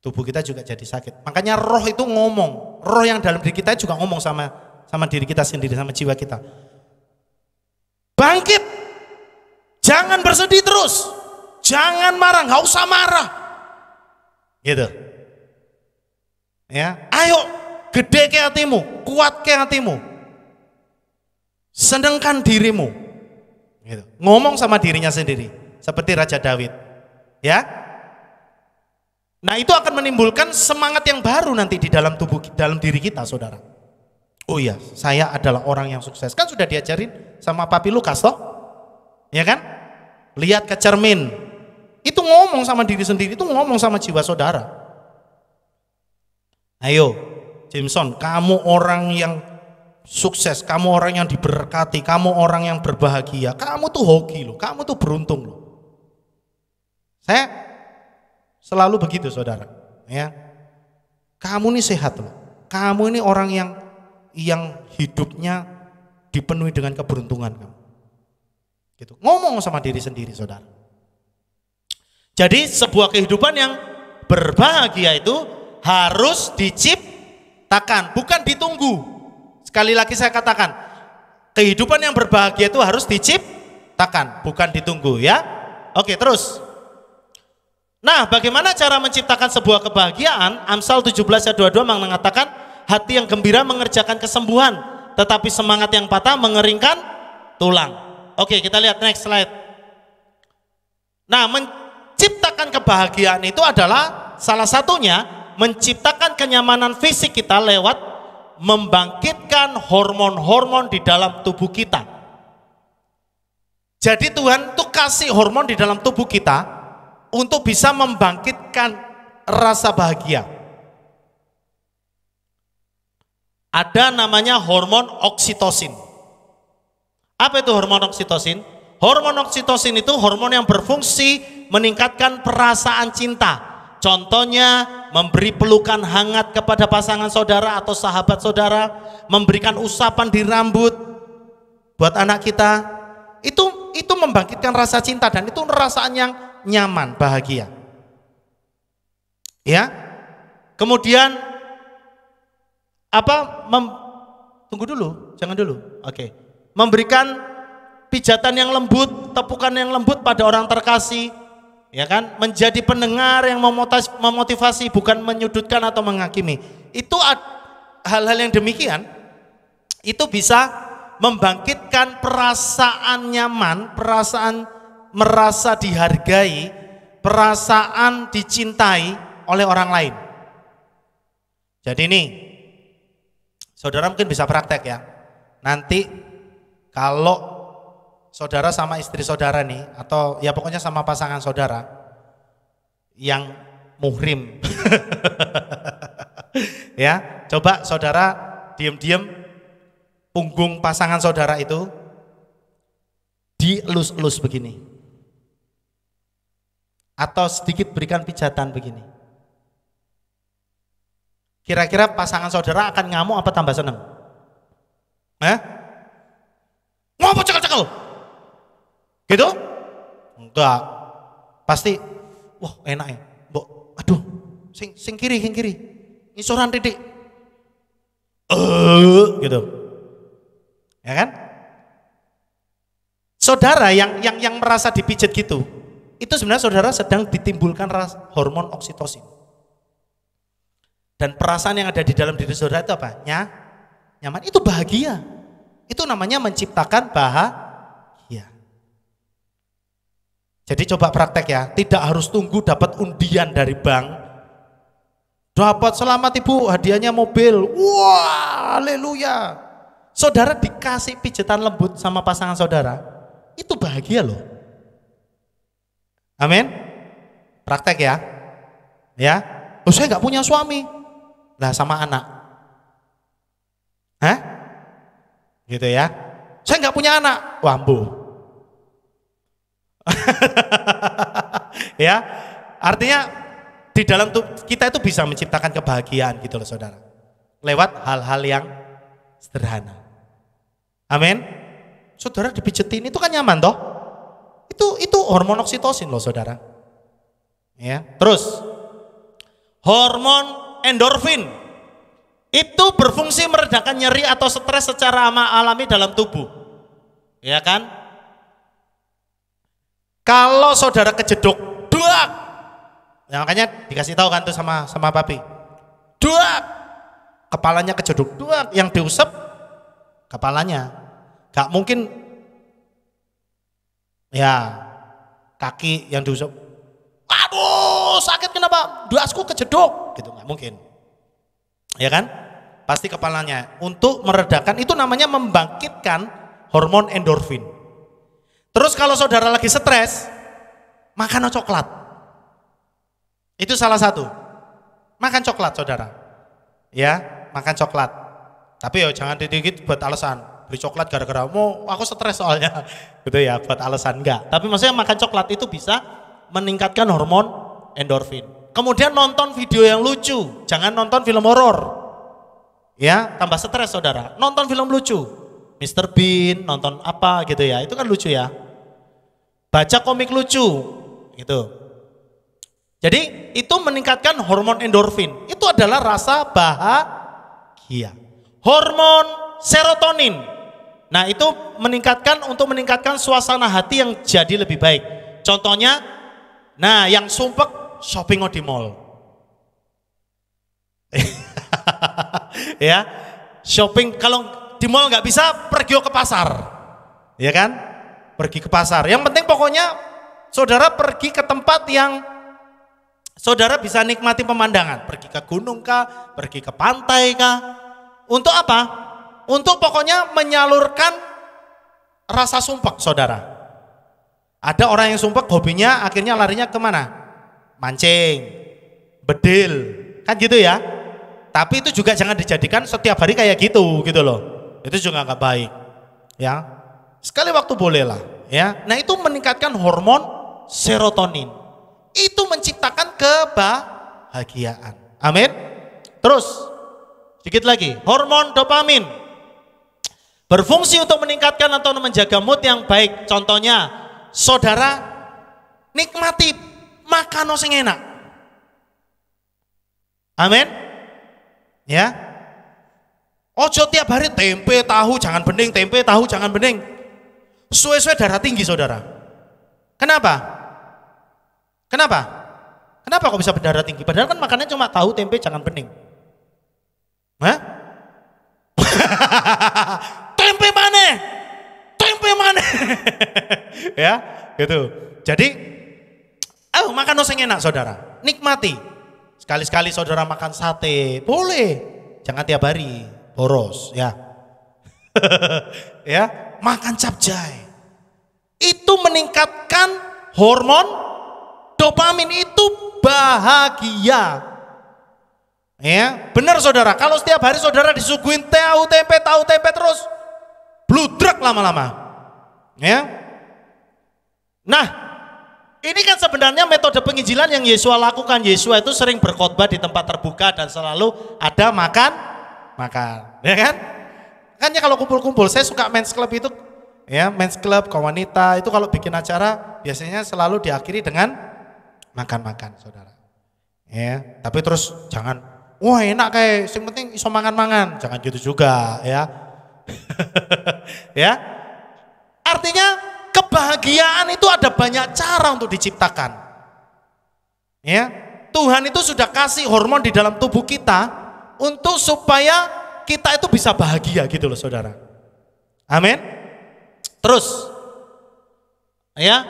Tubuh kita juga jadi sakit. Makanya roh itu ngomong. Roh yang dalam diri kita juga ngomong sama sama diri kita sendiri, sama jiwa kita. Bangkit. Jangan bersedih terus. Jangan marah, nggak usah marah. Gitu. Ya, ayo gede ke hatimu, kuat ke hatimu, senengkan dirimu. Gitu. Ngomong sama dirinya sendiri, seperti Raja Dawid Ya. Nah itu akan menimbulkan semangat yang baru nanti di dalam tubuh, dalam diri kita, saudara. Oh iya, saya adalah orang yang sukses. Kan sudah diajarin sama Papi Lukas toh, ya kan? Lihat ke cermin. Itu ngomong sama diri sendiri, itu ngomong sama jiwa saudara. Ayo, Jameson, kamu orang yang sukses, kamu orang yang diberkati, kamu orang yang berbahagia, kamu tuh hoki loh, kamu tuh beruntung loh. Saya selalu begitu saudara, ya. Kamu ini sehat loh, kamu ini orang yang yang hidupnya dipenuhi dengan keberuntungan kamu. Gitu. Ngomong sama diri sendiri saudara. Jadi sebuah kehidupan yang berbahagia itu harus diciptakan, bukan ditunggu. Sekali lagi saya katakan, kehidupan yang berbahagia itu harus diciptakan, bukan ditunggu ya. Oke, terus. Nah, bagaimana cara menciptakan sebuah kebahagiaan? Amsal 17 ayat 22 mengatakan, hati yang gembira mengerjakan kesembuhan, tetapi semangat yang patah mengeringkan tulang. Oke, kita lihat next slide. Nah, menciptakan kebahagiaan itu adalah salah satunya menciptakan kenyamanan fisik kita lewat membangkitkan hormon-hormon di dalam tubuh kita. Jadi Tuhan tuh kasih hormon di dalam tubuh kita untuk bisa membangkitkan rasa bahagia. Ada namanya hormon oksitosin. Apa itu hormon oksitosin? Hormon oksitosin itu hormon yang berfungsi meningkatkan perasaan cinta Contohnya memberi pelukan hangat kepada pasangan saudara atau sahabat saudara, memberikan usapan di rambut buat anak kita. Itu itu membangkitkan rasa cinta dan itu perasaan yang nyaman, bahagia. Ya. Kemudian apa mem, tunggu dulu, jangan dulu. Oke. Memberikan pijatan yang lembut, tepukan yang lembut pada orang terkasih, ya kan menjadi pendengar yang memotivasi bukan menyudutkan atau menghakimi itu hal-hal yang demikian itu bisa membangkitkan perasaan nyaman perasaan merasa dihargai perasaan dicintai oleh orang lain jadi ini, saudara mungkin bisa praktek ya nanti kalau saudara sama istri saudara nih atau ya pokoknya sama pasangan saudara yang muhrim. (laughs) ya, coba saudara diem diem punggung pasangan saudara itu dielus-elus begini. Atau sedikit berikan pijatan begini. Kira-kira pasangan saudara akan ngamuk apa tambah seneng? Eh? Ngomong cekel-cekel. Gitu? Enggak. Pasti, wah enak ya. Bo, aduh, sing, sing kiri, sing kiri. Ngisoran titik. Eh, uh, gitu. Ya kan? Saudara yang yang yang merasa dipijit gitu, itu sebenarnya saudara sedang ditimbulkan ras, hormon oksitosin. Dan perasaan yang ada di dalam diri saudara itu apa? nyaman. Itu bahagia. Itu namanya menciptakan bahagia jadi coba praktek ya, tidak harus tunggu dapat undian dari bank. Dapat selamat ibu, hadiahnya mobil. Wah, haleluya. Saudara dikasih pijatan lembut sama pasangan saudara, itu bahagia loh. Amin. Praktek ya. Ya. Oh, saya nggak punya suami. Lah sama anak. Hah? Gitu ya. Saya nggak punya anak. Wambu. (laughs) ya, artinya di dalam kita itu bisa menciptakan kebahagiaan gitu loh saudara. Lewat hal-hal yang sederhana. Amin. Saudara dipijetin itu kan nyaman toh? Itu itu hormon oksitosin loh saudara. Ya, terus hormon endorfin itu berfungsi meredakan nyeri atau stres secara alami dalam tubuh. Ya kan? Kalau saudara kejeduk, dua. Ya makanya dikasih tahu kan tuh sama sama papi. Dua. Kepalanya kejeduk, dua. Yang diusap kepalanya. Gak mungkin ya kaki yang diusap. Aduh, sakit kenapa? Duasku kejeduk gitu nggak mungkin. Ya kan? Pasti kepalanya. Untuk meredakan itu namanya membangkitkan hormon endorfin. Terus kalau saudara lagi stres, makan coklat. Itu salah satu. Makan coklat saudara. Ya, makan coklat. Tapi ya jangan dikit buat alasan. Beli coklat gara-gara mau aku stres soalnya. (laughs) Gitu ya, buat alasan enggak. Tapi maksudnya makan coklat itu bisa meningkatkan hormon endorfin. Kemudian nonton video yang lucu, jangan nonton film horor. Ya, tambah stres saudara. Nonton film lucu, Mr. Bean, nonton apa gitu ya. Itu kan lucu ya baca komik lucu gitu. Jadi itu meningkatkan hormon endorfin. Itu adalah rasa bahagia. Hormon serotonin. Nah, itu meningkatkan untuk meningkatkan suasana hati yang jadi lebih baik. Contohnya nah yang sumpek shopping di mall. (laughs) ya. Shopping kalau di mall nggak bisa pergi ke pasar. Ya kan? pergi ke pasar. Yang penting pokoknya saudara pergi ke tempat yang saudara bisa nikmati pemandangan. Pergi ke gunung kah, pergi ke pantai kah. Untuk apa? Untuk pokoknya menyalurkan rasa sumpah, saudara. Ada orang yang sumpah hobinya akhirnya larinya kemana? Mancing, bedil, kan gitu ya. Tapi itu juga jangan dijadikan setiap hari kayak gitu gitu loh. Itu juga nggak baik. Ya, Sekali waktu bolehlah, ya. Nah, itu meningkatkan hormon serotonin. Itu menciptakan kebahagiaan. Amin. Terus sedikit lagi, hormon dopamin berfungsi untuk meningkatkan atau menjaga mood yang baik. Contohnya, saudara nikmati makan yang enak. Amin. Ya. Ojo tiap hari tempe tahu jangan bening, tempe tahu jangan bening. Suwe-suwe darah tinggi saudara. Kenapa? Kenapa? Kenapa kok bisa berdarah tinggi? Padahal kan makannya cuma tahu, tempe, jangan bening. Hah? (laughs) tempe mana? Tempe mana? (laughs) ya, gitu. Jadi, oh makan nasi enak saudara. Nikmati. Sekali-sekali saudara makan sate, boleh. Jangan tiap hari, boros ya. (laughs) ya, makan capjai Itu meningkatkan hormon dopamin itu bahagia. Ya, benar saudara. Kalau setiap hari saudara disuguhin tahu tempe, tahu tempe terus, bludrek lama-lama. Ya. Nah, ini kan sebenarnya metode penginjilan yang Yesua lakukan. Yesua itu sering berkhotbah di tempat terbuka dan selalu ada makan, makan, ya kan? Kan ya kalau kumpul-kumpul, saya suka men's club itu ya, men's club, wanita itu kalau bikin acara biasanya selalu diakhiri dengan makan-makan, Saudara. Ya, tapi terus jangan wah enak kayak yang penting iso mangan-mangan, jangan gitu juga ya. (laughs) ya. Artinya kebahagiaan itu ada banyak cara untuk diciptakan. Ya, Tuhan itu sudah kasih hormon di dalam tubuh kita untuk supaya kita itu bisa bahagia gitu loh saudara. Amin. Terus, ya.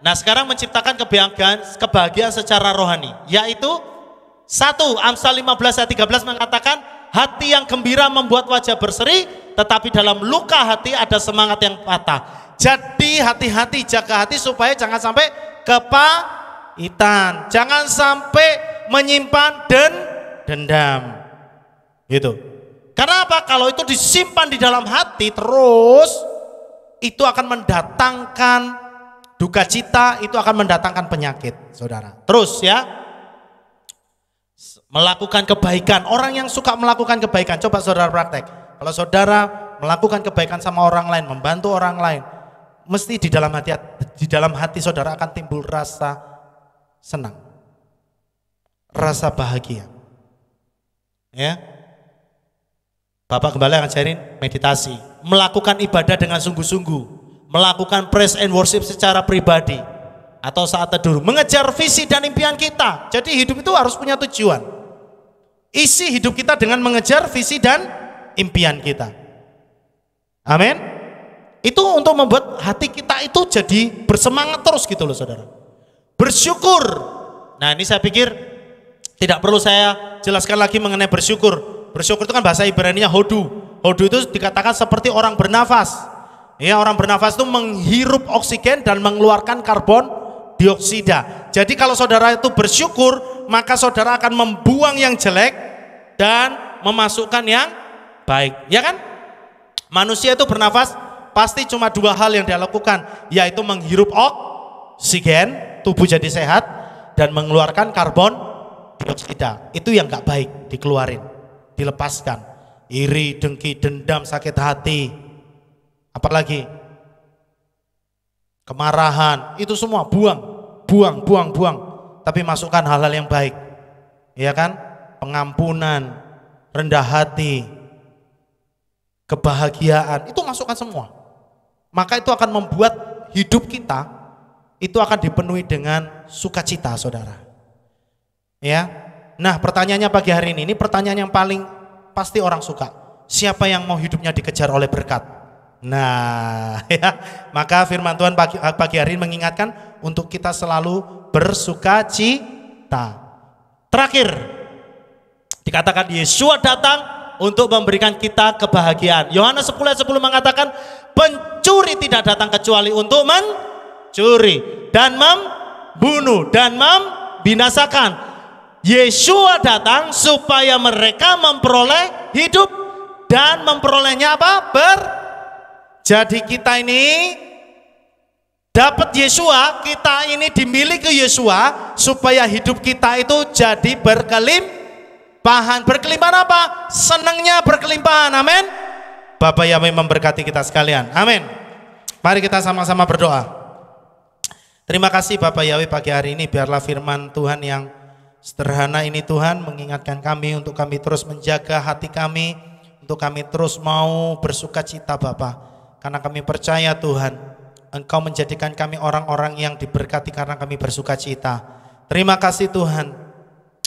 Nah sekarang menciptakan kebahagiaan, kebahagiaan secara rohani, yaitu satu Amsal 15 ayat 13 mengatakan hati yang gembira membuat wajah berseri, tetapi dalam luka hati ada semangat yang patah. Jadi hati-hati jaga hati supaya jangan sampai kepahitan, jangan sampai menyimpan dan dendam. Gitu. Karena apa? Kalau itu disimpan di dalam hati terus itu akan mendatangkan duka cita, itu akan mendatangkan penyakit, Saudara. Terus ya. Melakukan kebaikan. Orang yang suka melakukan kebaikan, coba Saudara praktek. Kalau Saudara melakukan kebaikan sama orang lain, membantu orang lain, mesti di dalam hati di dalam hati Saudara akan timbul rasa senang. Rasa bahagia. Ya, Bapak Gembala ngajarin meditasi, melakukan ibadah dengan sungguh-sungguh, melakukan praise and worship secara pribadi atau saat teduh, mengejar visi dan impian kita. Jadi hidup itu harus punya tujuan. Isi hidup kita dengan mengejar visi dan impian kita. Amin. Itu untuk membuat hati kita itu jadi bersemangat terus gitu loh saudara. Bersyukur. Nah ini saya pikir tidak perlu saya jelaskan lagi mengenai bersyukur Bersyukur itu kan bahasa Ibrani-nya hodu. Hodu itu dikatakan seperti orang bernafas. Ya, orang bernafas itu menghirup oksigen dan mengeluarkan karbon dioksida. Jadi kalau saudara itu bersyukur, maka saudara akan membuang yang jelek dan memasukkan yang baik. Ya kan? Manusia itu bernafas pasti cuma dua hal yang dia lakukan, yaitu menghirup oksigen, tubuh jadi sehat, dan mengeluarkan karbon dioksida. Itu yang gak baik dikeluarin dilepaskan iri dengki dendam sakit hati apalagi kemarahan itu semua buang buang buang buang tapi masukkan hal-hal yang baik ya kan pengampunan rendah hati kebahagiaan itu masukkan semua maka itu akan membuat hidup kita itu akan dipenuhi dengan sukacita saudara ya Nah pertanyaannya pagi hari ini, ini pertanyaan yang paling pasti orang suka. Siapa yang mau hidupnya dikejar oleh berkat? Nah (laughs) ya, maka firman Tuhan pagi, pagi hari ini mengingatkan untuk kita selalu bersuka cita. Terakhir, dikatakan Yesus datang untuk memberikan kita kebahagiaan. Yohanes 10 ayat 10 mengatakan, pencuri tidak datang kecuali untuk mencuri dan membunuh dan membinasakan. Yeshua datang supaya mereka memperoleh hidup dan memperolehnya apa? Ber. Jadi kita ini dapat Yesua, kita ini dimiliki Yesua supaya hidup kita itu jadi berkelimpahan. Berkelimpahan apa? Senangnya berkelimpahan. Amin. Bapak Yahweh memberkati kita sekalian. Amin. Mari kita sama-sama berdoa. Terima kasih Bapak Yahweh pagi hari ini biarlah firman Tuhan yang sederhana ini Tuhan mengingatkan kami untuk kami terus menjaga hati kami, untuk kami terus mau bersuka cita Bapa. Karena kami percaya Tuhan, Engkau menjadikan kami orang-orang yang diberkati karena kami bersuka cita. Terima kasih Tuhan,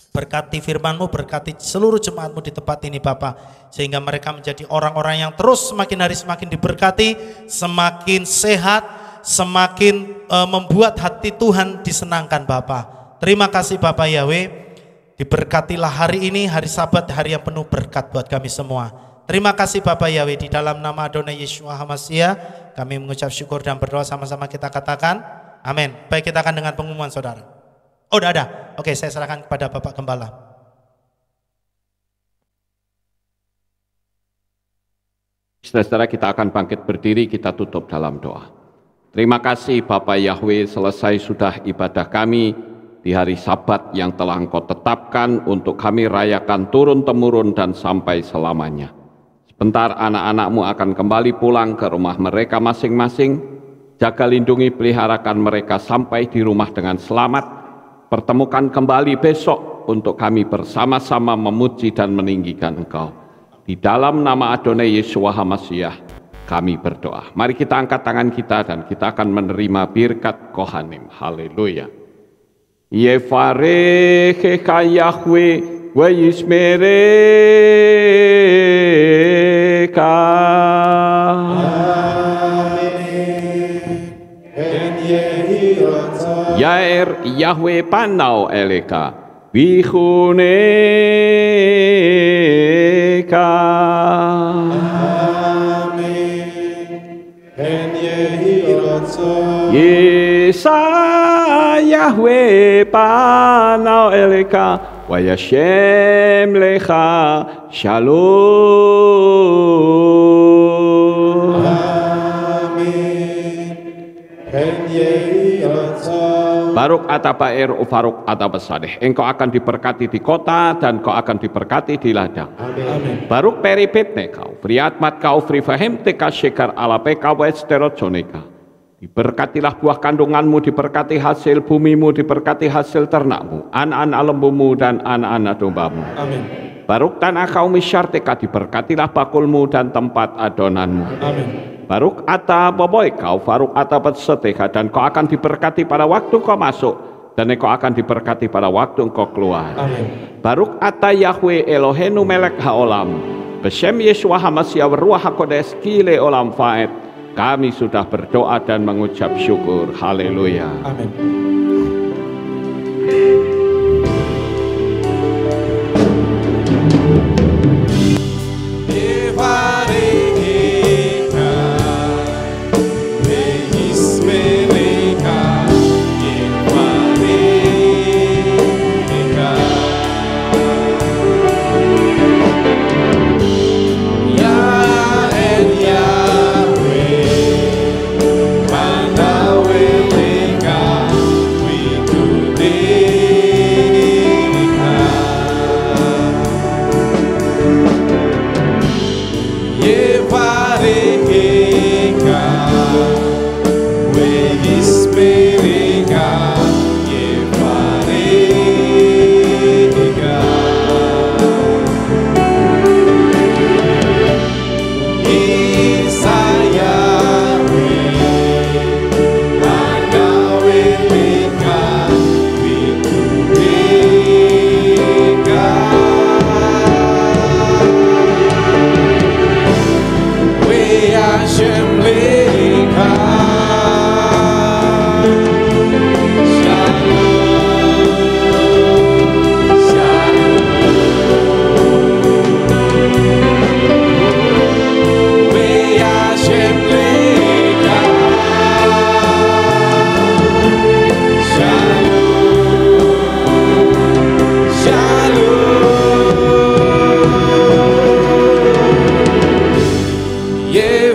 berkati firmanmu, berkati seluruh jemaatmu di tempat ini Bapak, sehingga mereka menjadi orang-orang yang terus semakin hari semakin diberkati, semakin sehat, semakin e, membuat hati Tuhan disenangkan Bapak. Terima kasih Bapak Yahweh. Diberkatilah hari ini, hari sabat, hari yang penuh berkat buat kami semua. Terima kasih Bapak Yahweh. Di dalam nama Adonai Yesus Hamasya, kami mengucap syukur dan berdoa sama-sama kita katakan. Amin. Baik kita akan dengan pengumuman saudara. Oh, udah ada. Oke, saya serahkan kepada Bapak Gembala. Saudara-saudara kita akan bangkit berdiri, kita tutup dalam doa. Terima kasih Bapak Yahweh selesai sudah ibadah kami di hari sabat yang telah engkau tetapkan untuk kami rayakan turun-temurun dan sampai selamanya. Sebentar anak-anakmu akan kembali pulang ke rumah mereka masing-masing, jaga lindungi peliharakan mereka sampai di rumah dengan selamat, pertemukan kembali besok untuk kami bersama-sama memuji dan meninggikan engkau. Di dalam nama Adonai Yesus Wahamasyah, kami berdoa. Mari kita angkat tangan kita dan kita akan menerima birkat kohanim. Haleluya. יפרך יחווה וישמרך. יאר יהווה פנאו אליך ויחונך. אמן, כן יהי רצון. Yesha Yahweh Panao Eleka Wayashem Lecha Shalom Baruk faruk oh ufaruk sadeh Engkau akan diberkati di kota dan kau akan diberkati di ladang Amin. Baruk peripetne kau Priatmat kau frifahemte kasyekar alape kawes terotjoneka Diberkatilah buah kandunganmu, diberkati hasil bumimu, diberkati hasil ternakmu, anak-anak lembumu dan anak-anak dombamu. Amin. Baruk tanah kaum syartika, diberkatilah bakulmu dan tempat adonanmu. Amin. Baruk ata boboi kau, faruk ata petsetika, dan kau akan diberkati pada waktu kau masuk, dan kau akan diberkati pada waktu kau keluar. Amin. Baruk ata Yahweh Elohenu melek haolam, besem Yesua hamasya ruah hakodes kile olam faet, kami sudah berdoa dan mengucap syukur. Haleluya. Amin.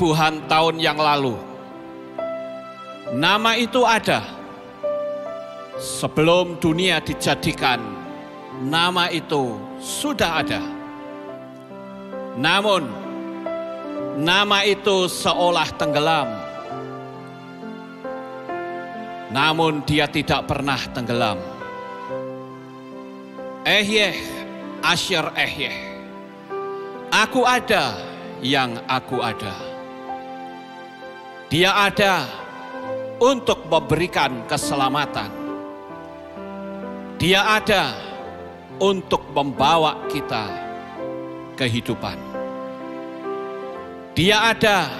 ribuan tahun yang lalu. Nama itu ada sebelum dunia dijadikan. Nama itu sudah ada. Namun, nama itu seolah tenggelam. Namun dia tidak pernah tenggelam. Ehyeh, Asyir Ehyeh. Aku ada yang aku ada. Dia ada untuk memberikan keselamatan. Dia ada untuk membawa kita kehidupan. Dia ada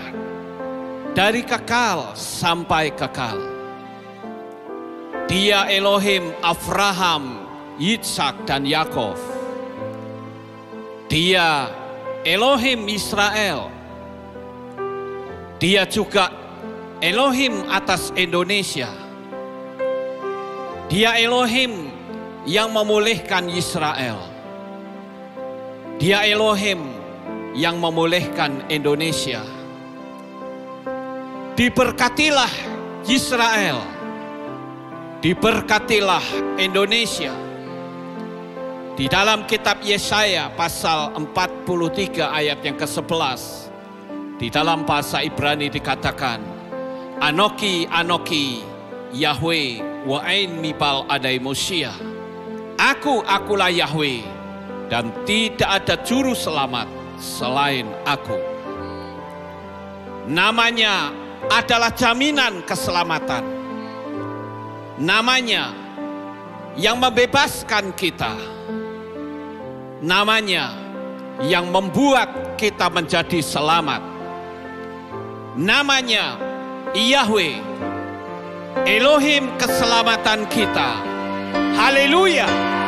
dari kekal sampai kekal. Dia Elohim Abraham, Yitzhak dan Yakov. Dia Elohim Israel. Dia juga Elohim atas Indonesia. Dia Elohim yang memulihkan Israel. Dia Elohim yang memulihkan Indonesia. Diberkatilah Israel. Diberkatilah Indonesia. Di dalam kitab Yesaya pasal 43 ayat yang ke-11. Di dalam bahasa Ibrani dikatakan, Anoki Anoki Yahweh Wa'ain mipal adai Mosia. Aku akulah Yahweh dan tidak ada juru selamat selain aku. Namanya adalah jaminan keselamatan. Namanya yang membebaskan kita. Namanya yang membuat kita menjadi selamat. Namanya Yahweh, Elohim keselamatan kita. Haleluya!